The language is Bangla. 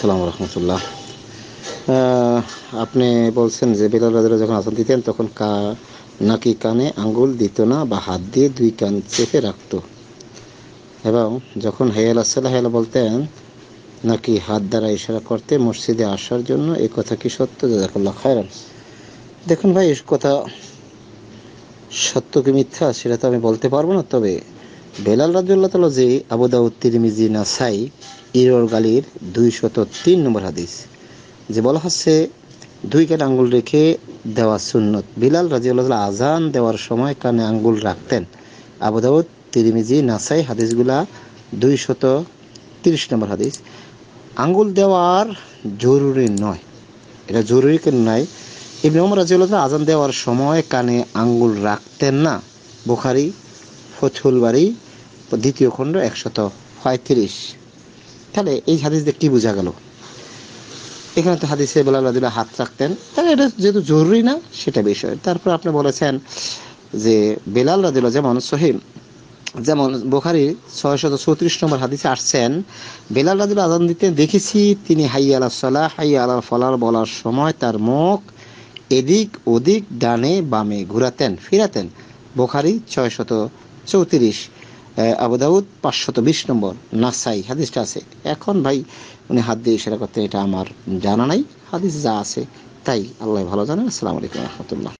সালাম রহমতুল্লাহ আপনি বলছেন যে বেলাল রাজারা যখন আসন দিতেন তখন কা নাকি কানে আঙ্গুল দিত না বা হাত দিয়ে দুই কান চেপে রাখত এবং যখন হেয়াল আসসাল্লাহ হেয়াল বলতেন নাকি হাত দ্বারা ইশারা করতে মসজিদে আসার জন্য এ কথা কি সত্য জাজাকুল্লাহ খায়রান দেখুন ভাই কথা সত্য কি মিথ্যা সেটা তো আমি বলতে পারবো না তবে বেলাল রাজুল্লাহ তালা যে আবুদাউদ তিরমিজি নাসাই ইরর গালির দুইশত তিন নম্বর হাদিস যে বলা হচ্ছে দুই কানে আঙ্গুল রেখে দেওয়া সুন্নত বিলাল রাজিউল্লাহ আজান দেওয়ার সময় কানে আঙ্গুল রাখতেন আবুদাউদ তিরমিজি নাসাই হাদিসগুলা দুইশত তিরিশ নম্বর হাদিস আঙ্গুল দেওয়ার জরুরি নয় এটা জরুরি কেন নাই এমনি উমর রাজিউল্লাহ আজান দেওয়ার সময় কানে আঙ্গুল রাখতেন না বুখারি ফুলবাড়ি দ্বিতীয় খণ্ড একশত পঁয়ত্রিশ তাহলে এই হাদিস দিয়ে কি বোঝা গেল এখানে তো হাদিসে বেলাল রাদিল্লাহ হাত রাখতেন তাহলে এটা যেহেতু জরুরি না সেটা বিষয় তারপর আপনি বলেছেন যে বেলাল রাদিল্লাহ যেমন সহিম যেমন বোখারি ছয়শত চৌত্রিশ নম্বর হাদিসে আসছেন বেলাল রাজিল আজান দিতে দেখেছি তিনি হাই আলা সালাহ হাই আলা ফলার বলার সময় তার মুখ এদিক ওদিক ডানে বামে ঘুরাতেন ফিরাতেন বোখারি ছয়শত চৌত্রিশ আবুদাউদ পাঁচশত বিশ নম্বর নাসাই হাদিসটা আছে এখন ভাই উনি হাত দিয়ে ইশারা করতেন এটা আমার জানা নাই হাদিস যা আছে তাই আল্লাহ ভালো জানেন আসসালামু আলাইকুম রহমতুল্লাহ